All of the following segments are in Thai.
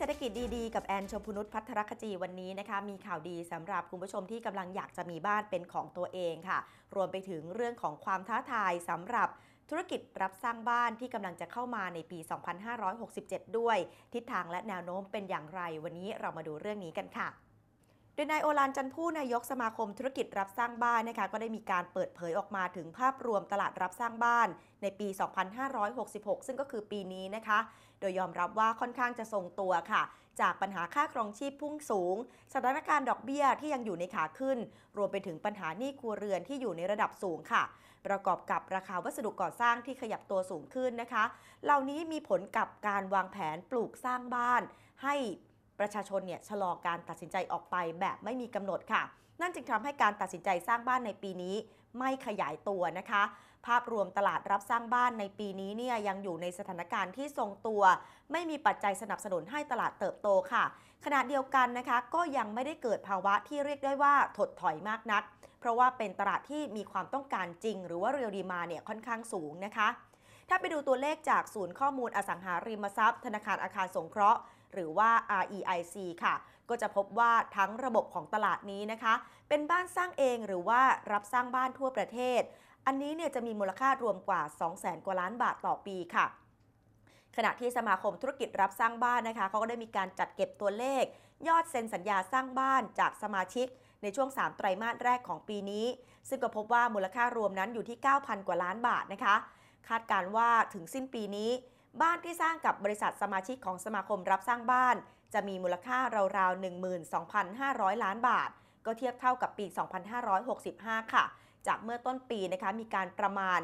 เศรษฐกิจดีๆ กับแอนชมพูนุชพัทรคจีวันนี้นะคะ มีข่าวดีสำหรับคุณผู้ชมที่กำลังอยากจะมีบ้านเป็นของตัวเองค่ะ รวมไปถึงเรื่องของความท้าทายสำหรับธุรกิจรับสร้างบ้านที่กำลังจะเข้ามาในปี 2567 ด้วยทิศทางและแนวโน้มเป็นอย่างไรวันนี้เรามาดูเรื่องนี้กันค่ะดยนายโอลานจันผู้นายกสมาคมธุรกิจรับสร้างบ้านนะคะ ก็ได้มีการเปิดเผยออกมาถึงภาพรวมตลาดรับสร้างบ้าน ในปี 2566 ซึ่งก็คือปีนี้นะคะ โดยยอมรับว่าค่อนข้างจะทรงตัวค่ะ จากปัญหาค่าครองชีพพุ่งสูงสถานการณ์ดอกเบี้ยที่ยังอยู่ในขาขึ้น รวมไปถึงปัญหาหนี้ครัวเรือนที่อยู่ในระดับสูงค่ะ ประกอบกับราคาวัสดุก่อสร้างที่ขยับตัวสูงขึ้นนะคะ เหล่านี้มีผลกับการวางแผนปลูกสร้างบ้าน ให้ประชาชนเนี่ยชะลอการตัดสินใจออกไปแบบไม่มีกำหนดค่ะ นั่นจึงทำให้การตัดสินใจสร้างบ้านในปีนี้ ไม่ขยายตัวนะคะ ภาพรวมตลาดรับสร้างบ้านในปีนี้เนี่ยยังอยู่ในสถานการณ์ที่ทรงตัว ไม่มีปัจจัยสนับสนุนให้ตลาดเติบโตค่ะ ขณะเดียวกันนะคะก็ยังไม่ได้เกิดภาวะที่เรียกได้ว่าถดถอยมากนัก เพราะว่าเป็นตลาดที่มีความต้องการจริง หรือว่าเรียลดีมาเนี่ยค่อนข้างสูงนะคะ ถ้าไปดูตัวเลขจากศูนย์ข้อมูลอสังหาริมทรัพย์ ธนาคารอาคารสงเคราะห์หรือว่า REIC ค่ะ ก็จะพบว่าทั้งระบบของตลาดนี้นะคะ เป็นบ้านสร้างเองหรือว่ารับสร้างบ้านทั่วประเทศ อันนี้เนี่ยจะมีมูลค่ารวมกว่า 200,000กว่าล้านบาทต่อปีค่ะ ขณะที่สมาคมธุรกิจรับสร้างบ้านนะคะเขาก็ได้มีการจัดเก็บตัวเลข ยอดเซ็นสัญญาสร้างบ้านจากสมาชิกในช่วง3ไตรมาสแรกของปีนี้ ซึ่งก็พบว่ามูลค่ารวมนั้นอยู่ที่ 9,000กว่าล้านบาทนะคะ คาดการว่าถึงสิ้นปีนี้บ้านที่สร้างกับบริษัทสมาชิกของสมาคมรับสร้างบ้าน จะมีมูลค่าราวๆ 12,500 ล้านบาท ก็เทียบเท่ากับปี 2565 ค่ะ จากเมื่อต้นปีนะคะ มีการประมาณ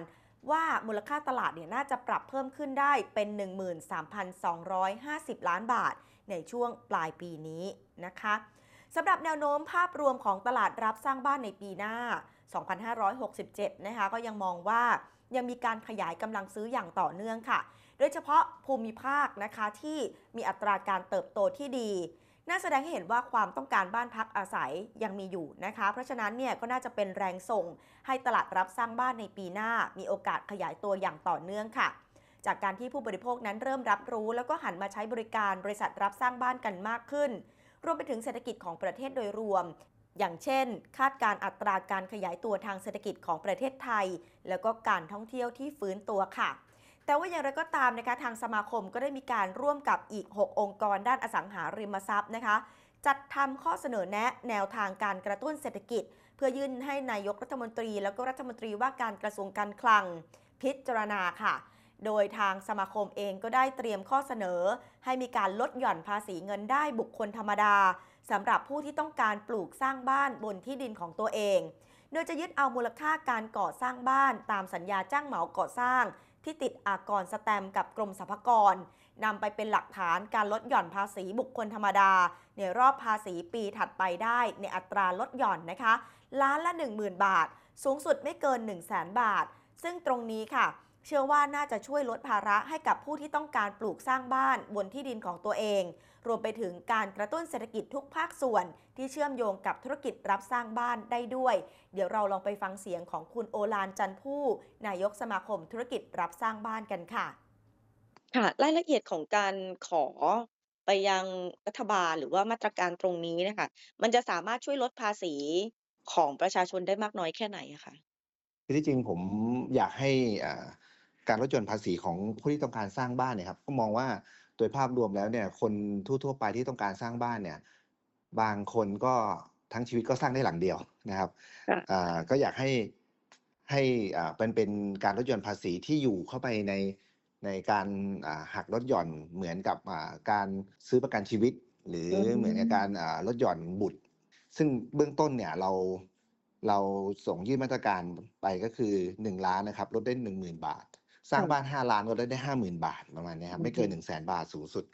ว่ามูลค่าตลาดเนี่ยน่าจะปรับเพิ่มขึ้นได้เป็น 13,250 ล้านบาท ในช่วงปลายปีนี้นะคะสำหรับแนวโน้มภาพรวมของตลาดรับสร้างบ้านในปีหน้า 2,567 นะคะ ก็ยังมองว่ายังมีการขยายกำลังซื้ออย่างต่อเนื่องค่ะโดยเฉพาะภูมิภาคนะคะที่มีอัตราการเติบโตที่ดี น่าแสดงให้เห็นว่าความต้องการบ้านพักอาศัยยังมีอยู่นะคะ เพราะฉะนั้นเนี่ยก็น่าจะเป็นแรงส่ง ให้ตลาดรับสร้างบ้านในปีหน้า มีโอกาสขยายตัวอย่างต่อเนื่องค่ะ จากการที่ผู้บริโภคนั้นเริ่มรับรู้แล้วก็หันมาใช้บริการบริษัทรับสร้างบ้านกันมากขึ้น รวมไปถึงเศรษฐกิจของประเทศโดยรวม อย่างเช่น คาดการอัตราการขยายตัวทางเศรษฐกิจของประเทศไทย แล้วก็การท่องเที่ยวที่ฟื้นตัวค่ะแต่ว่าอย่างไรก็ตามนะคะทางสมาคมก็ได้มีการร่วมกับอีก 6 องค์กรด้านอสังหาริมทรัพย์นะคะจัดทำข้อเสนอแนะแนวทางการกระตุ้นเศรษฐกิจ เพื่อยื่นให้นายกรัฐมนตรีแล้วก็รัฐมนตรีว่าการกระทรวงการคลังพิจารณาค่ะ โดยทางสมาคมเองก็ได้เตรียมข้อเสนอ ให้มีการลดหย่อนภาษีเงินได้บุคคลธรรมดาสำหรับผู้ที่ต้องการปลูกสร้างบ้านบนที่ดินของตัวเองโดยจะยึดเอามูลค่าการก่อสร้างบ้าน ตามสัญญาจ้างเหมาก่อสร้างที่ติดอากรสแตมกับกรมสรรพากรนำไปเป็นหลักฐานการลดหย่อนภาษีบุคคลธรรมดา ในรอบภาษีปีถัดไปได้ในอัตราลดหย่อนนะคะ ล้านละ10,000 บาท สูงสุดไม่เกิน 1 0 0 0 0แบาท ซึ่งตรงนี้ค่ะเชื่อว่าน่าจะช่วยลดภาระให้กับผู้ที่ต้องการปลูกสร้างบ้านบนที่ดินของตัวเอง รวมไปถึงการกระตุ้นเศรษฐกิจทุกภาคส่วนที่เชื่อมโยงกับธุรกิจรับสร้างบ้านได้ด้วย เดี๋ยวเราลองไปฟังเสียงของคุณโอลานจันผู้ นายกสมาคมธุรกิจรับสร้างบ้านกันค่ะ ค่ะ รายละเอียดของการขอไปยังรัฐบาลหรือว่ามาตรการตรงนี้นะคะมันจะสามารถช่วยลดภาษีของประชาชนได้มากน้อยแค่ไหนคะคืที่จริงผมอยากให้อ่าการลดหย่อนภาษีของผู้ที่ต้องการสร้างบ้านเนี่ยครับ ก็มองว่าโดยภาพรวมแล้วเนี่ยคนทั่ว ๆ ไปที่ต้องการสร้างบ้านเนี่ยบางคนก็ทั้งชีวิตก็สร้างได้หลังเดียวนะครับก็อยากให้ให้เป็นเป็นการลดหย่อนภาษีที่อยู่เข้าไปในในการหักลดหย่อนเหมือนกับการซื้อประกันชีวิต หรือเหมือนกับการลดหย่อนบุตร ซึ่งเบื้องต้นเนี่ยเราเราส่งยื่นมาตรการไปก็คือ 1 ล้านนะครับลดได้1 0,000 บาทสร้างบ้านห้าล้านก็ได้ได้ห้าหมื่นบาท ประมาณนี้ครับไม่เกินหนึ่งแสนบาทสูงสุด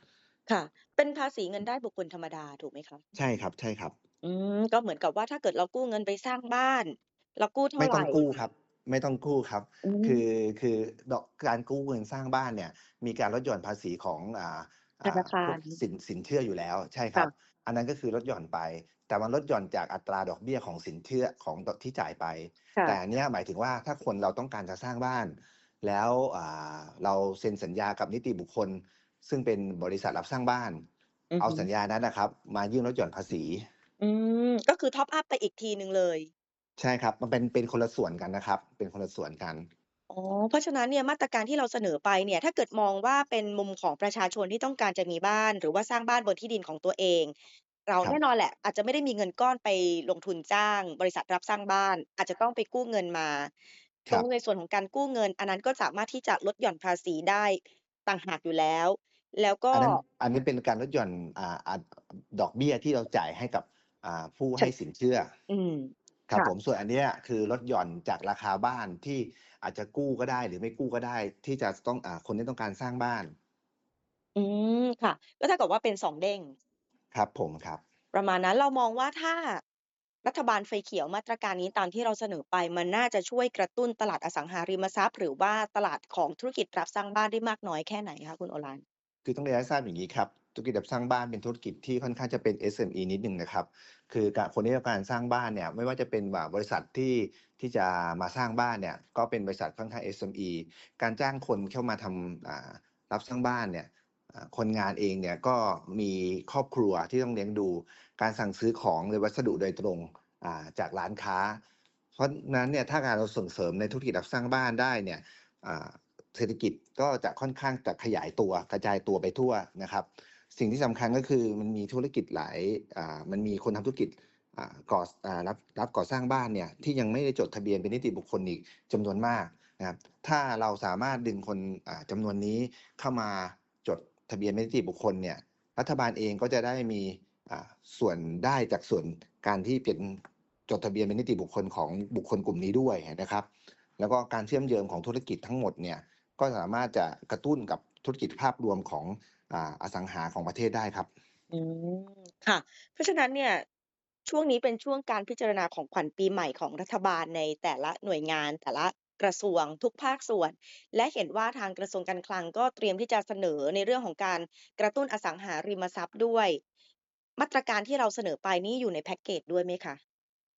ค่ะ เป็นภาษีเงินได้บุคคลธรรมดาถูกไหมครับใช่ครับใช่ครับ อืมก็เหมือนกับว่าถ้าเกิดเรากู้เงินไปสร้างบ้าน เรากู้เท่าไหร่ไม่ต้องกู้ครับ ไม่ต้องกู้ครับ คือคือดอกการกู้เงินสร้างบ้านเนี่ย มีการลดหย่อนภาษีของอ่าธนาคารสินสินเชื่ออยู่แล้ว ใช่ครับ อันนั้นก็คือลดหย่อนไป แต่มันลดหย่อนจากอัตราดอกเบี้ยของสินเชื่อของที่จ่ายไป แต่อันนี้หมายถึงว่าถ้าคนเราต้องการจะสร้างบ้านแล้วเราเซ็นสัญญากับนิติบุคคลซึ่งเป็นบริษัทรับสร้างบ้าน เอาสัญญานั้นนะครับ มายื่นลดหย่อนภาษี อืมก็คือท็อปอัพไปอีกทีหนึ่งเลย ใช่ครับ มันเป็นเป็นคนละส่วนกันนะครับ เป็นคนละส่วนกันอ๋อเพราะฉะนั้นเนี่ยมาตรการที่เราเสนอไปเนี่ย ถ้าเกิดมองว่าเป็นมุมของประชาชนที่ต้องการจะมีบ้านหรือว่าสร้างบ้านบนที่ดินของตัวเอง เราแน่นอนแหละ อาจจะไม่ได้มีเงินก้อนไปลงทุนจ้าง บริษัทรับสร้างบ้าน อาจจะต้องไปกู้เงินมาตรงในส่วนของการกู้เงิน อันนั้นก็สามารถที่จะลดหย่อนภาษีได้ต่างหากอยู่แล้ว แล้วก็อันนี้เป็นการลดหย่อน อ่าดอกเบี้ยที่เราจ่ายให้กับอ่าผู้ให้สินเชื่ออครับผมส่วนอันนี้คือลดหย่อนจากราคาบ้านที่อาจจะกู้ก็ได้ หรือไม่กู้ก็ได้ ที่จะต้องอ่าคนที่ต้องการสร้างบ้าน อืมค่ะก็ถ้ากับว่าเป็นสองเด้งครับผมครับ ประมาณนั้นเรามองว่าถ้ารัฐบาลไฟเขียวมาตรการนี้ตามที่เราเสนอไป มันน่าจะช่วยกระตุ้นตลาดอสังหาริมทรัพย์ หรือว่าตลาดของธุรกิจรับสร้างบ้านได้มากน้อยแค่ไหนคะคุณโอรันคือต้องเรียนให้ทราบอย่างนี้ครับธุรกิจรับสร้างบ้านเป็นธุรกิจที่ค่อนข้างจะเป็น SME นิดนึงนะครับ คือคนที่ต้องการสร้างบ้านเนี่ยไม่ว่าจะเป็นบริษัทที่ที่จะมาสร้างบ้านเนี่ยก็เป็นบริษัทค่อนข้าง SME การจ้างคนเข้ามาทำรับสร้างบ้านเนี่ยคนงานเองเนี่ยก็มีครอบครัวที่ต้องเลี้ยงดูการสั่งซื้อของในวัสดุโดยตรงจากร้านค้า เพราะนั้นเนี่ยถ้าการเราส่งเสริมในธุรกิจรับสร้างบ้านได้เนี่ยเศรษฐกิจก็จะค่อนข้างจะขยายตัวกระจายตัวไปทั่วนะครับสิ่งที่สำคัญก็คือมันมีธุรกิจหลายมันมีคนทำธุรกิจก่อรับรับก่อสร้างบ้านเนี่ยที่ยังไม่ได้จดทะเบียนเป็นนิติบุคคลอีกจำนวนมากนะครับถ้าเราสามารถดึงคนจำนวนนี้เข้ามาจดทะเบียนไม่นิติบุคคลเนี่ยรัฐบาลเองก็จะได้มีส่วนได้จากส่วนการที่เป็นจดทะเบียนเป็นนิติบุคคลของบุคคลกลุ่มนี้ด้วยนะครับ แล้วก็การเชื่อมโยงของธุรกิจทั้งหมดเนี่ยก็สามารถจะกระตุ้นกับธุรกิจภาพรวมของอสังหาของประเทศได้ครับอืมค่ะเพราะฉะนั้นเนี่ยช่วงนี้เป็นช่วงการพิจารณาของขวัญปีใหม่ของรัฐบาลในแต่ละหน่วยงานแต่ละกระทรวงทุกภาคส่วน และเห็นว่าทางกระทรวงการคลังก็เตรียมที่จะเสนอในเรื่องของการกระตุ้นอสังหาริมทรัพย์ด้วย มาตรการที่เราเสนอไปนี้อยู่ในแพ็กเกจด้วยไหมคะ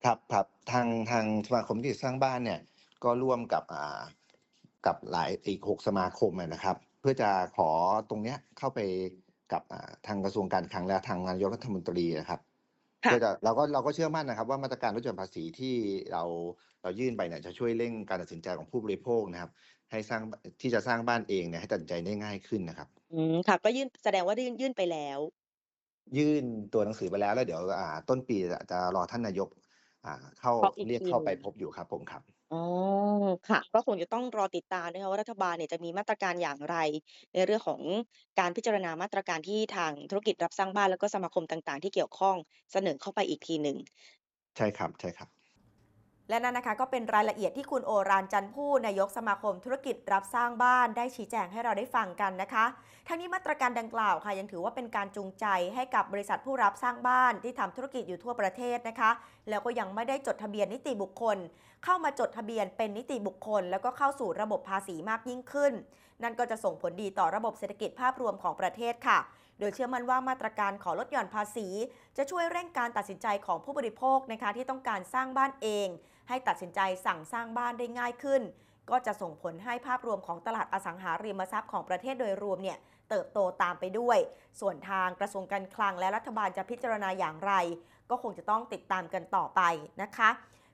ครับครับทางทางสมาคมที่สร้างบ้านเนี่ยก็ร่วมกับอ่ากับหลายอีกหกสมาคมนะครับ เพื่อจะขอตรงเนี้ยเข้าไปกับทางกระทรวงการคลังและทางนายกรัฐมนตรีนะครับเพื่อจะเราก็เราก็เชื่อมั่นนะครับ ว่ามาตรการลดหย่อนภาษีที่เราเรายื่นไปเนี่ยจะช่วยเร่งการตัดสินใจของผู้บริโภคนะครับ ให้สร้างที่จะสร้างบ้านเองเนี่ยให้ตัดสินใจได้ง่ายขึ้นนะครับ อืมค่ะก็ยื่นแสดงว่ายื่นยื่นไปแล้ว ยื่นตัวหนังสือไปแล้วแล้วเดี๋ยวอ่า ต้นปีจะรอท่านนายก อ่าเข้าเรียกเข้าไปพบอยู่ครับผมครับอ๋อค่ะก็คงจะต้องรอติดตามนะคะว่ารัฐบาลเนี่ยจะมีมาตรการอย่างไร ในเรื่องของการพิจารณามาตรการที่ทางธุรกิจรับสร้างบ้านแล้วก็สมาคมต่างๆที่เกี่ยวข้องเสนอเข้าไปอีกทีหนึ่งใช่ครับใช่ครับและนั่นนะคะก็เป็นรายละเอียดที่คุณโอรานจันผู้นายกสมาคมธุรกิจรับสร้างบ้านได้ชี้แจงให้เราได้ฟังกันนะคะ ทั้งนี้มาตรการดังกล่าว ค่ะยังถือว่าเป็นการจูงใจให้กับบริษัทผู้รับสร้างบ้านที่ทำธุรกิจอยู่ทั่วประเทศนะคะ แล้วก็ยังไม่ได้จดทะเบียนนิติบุคคลเข้ามาจดทะเบียนเป็นนิติบุคคล แล้วก็เข้าสู่ระบบภาษีมากยิ่งขึ้น นั่นก็จะส่งผลดีต่อระบบเศรษฐกิจภาพรวมของประเทศค่ะ โดยเชื่อมั่นว่ามาตรการขอลดหย่อนภาษี จะช่วยเร่งการตัดสินใจของผู้บริโภคนะคะที่ต้องการสร้างบ้านเองให้ตัดสินใจสั่งสร้างบ้านได้ง่ายขึ้น ก็จะส่งผลให้ภาพรวมของตลาดอสังหาริมทรัพย์ของประเทศโดยรวมเนี่ยเติบโตตามไปด้วย ส่วนทางกระทรวงการคลังและรัฐบาลจะพิจารณาอย่างไร ก็คงจะต้องติดตามกันต่อไปนะคะ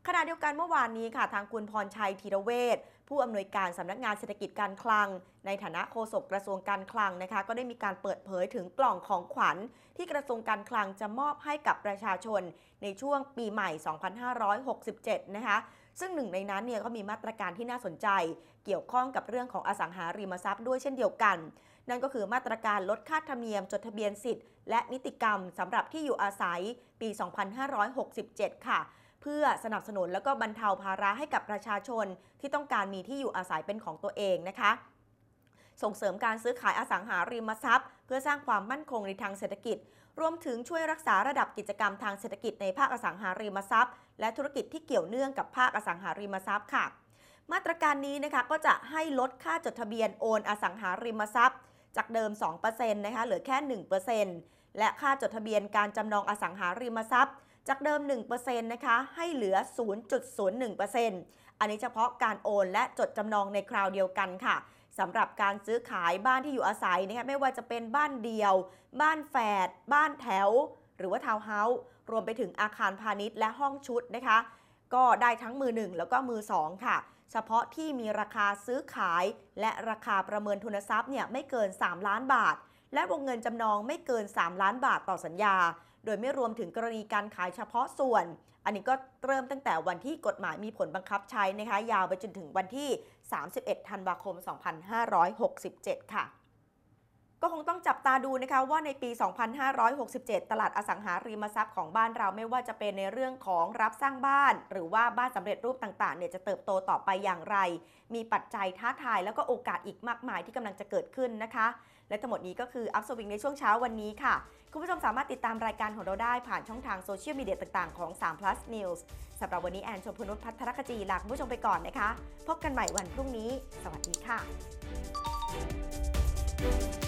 ขณะเดียวกันเมื่อวานนี้ค่ะ ทางคุณพรชัยธีรเวทผู้อำนวยการสำนักงานเศรษฐกิจการคลัง ในฐานะโฆษกกระทรวงการคลังนะคะ ก็ได้มีการเปิดเผยถึงกล่องของขวัญ ที่กระทรวงการคลังจะมอบให้กับประชาชนในช่วงปีใหม่ 2567 นะคะ ซึ่งหนึ่งในนั้นเนี่ยก็มีมาตรการที่น่าสนใจ เกี่ยวข้องกับเรื่องของอสังหาริมทรัพย์ด้วยเช่นเดียวกัน นั่นก็คือมาตรการลดค่าธรรมเนียมจดทะเบียนสิทธิ์และนิติกรรมสำหรับที่อยู่อาศัยปี 2567 ค่ะเพื่อสนับสนุนแล้วก็บรรเทาภาระให้กับประชาชน ที่ต้องการมีที่อยู่อาศัยเป็นของตัวเองนะคะ ส่งเสริมการซื้อขายอสังหาริมทรัพย์ เพื่อสร้างความมั่นคงในทางเศรษฐกิจ รวมถึงช่วยรักษาระดับกิจกรรมทางเศรษฐกิจในภาคอสังหาริมทรัพย์ และธุรกิจที่เกี่ยวเนื่องกับภาคอสังหาริมทรัพย์ค่ะ มาตรการนี้นะคะก็จะให้ลดค่าจดทะเบียนโอนอสังหาริมทรัพย์ จากเดิม2%นะคะเหลือแค่1%และค่าจดทะเบียนการจำนองอสังหาริมทรัพย์จากเดิม 1%นะคะ ให้เหลือ 0.01%อันนี้เฉพาะการโอนและจดจำนองในคราวเดียวกันค่ะ สำหรับการซื้อขายบ้านที่อยู่อาศัยนะคะ ไม่ว่าจะเป็นบ้านเดียว บ้านแฝด บ้านแถว หรือว่าทาวน์เฮาส์ รวมไปถึงอาคารพาณิชย์และห้องชุดนะคะ ก็ได้ทั้งมือ 1 แล้วก็มือ 2 ค่ะ เฉพาะที่มีราคาซื้อขาย และราคาประเมินทุนทรัพย์เนี่ยไม่เกิน 3 ล้านบาท และวงเงินจำนองไม่เกิน 3 ล้านบาทต่อสัญญาโดยไม่รวมถึงกรณีการขายเฉพาะส่วน อันนี้ก็เริ่มตั้งแต่วันที่กฎหมายมีผลบังคับใช้นะคะยาวไปจนถึงวันที่ 31 ธันวาคม 2567 ค่ะ ก็คงต้องจับตาดูนะคะว่าในปี 2567 ตลาดอสังหาริมทรัพย์ของบ้านเราไม่ว่าจะเป็นในเรื่องของรับสร้างบ้าน หรือว่าบ้านสำเร็จรูปต่างๆ เนี่ยจะเติบโตต่อไปอย่างไร มีปัจจัยท้าทายแล้วก็โอกาสอีกมากมายที่กำลังจะเกิดขึ้นนะคะและทั้งหมดนี้ก็คืออัพสวิงในช่วงเช้าวันนี้ค่ะ คุณผู้ชมสามารถติดตามรายการของเราได้ผ่านช่องทางโซเชียลมีเดียต่างๆของ3 plus news สำหรับวันนี้แอนชมพนุชพัทรคจีลาคุณผู้ชมไปก่อนนะคะ พบกันใหม่วันพรุ่งนี้ สวัสดีค่ะ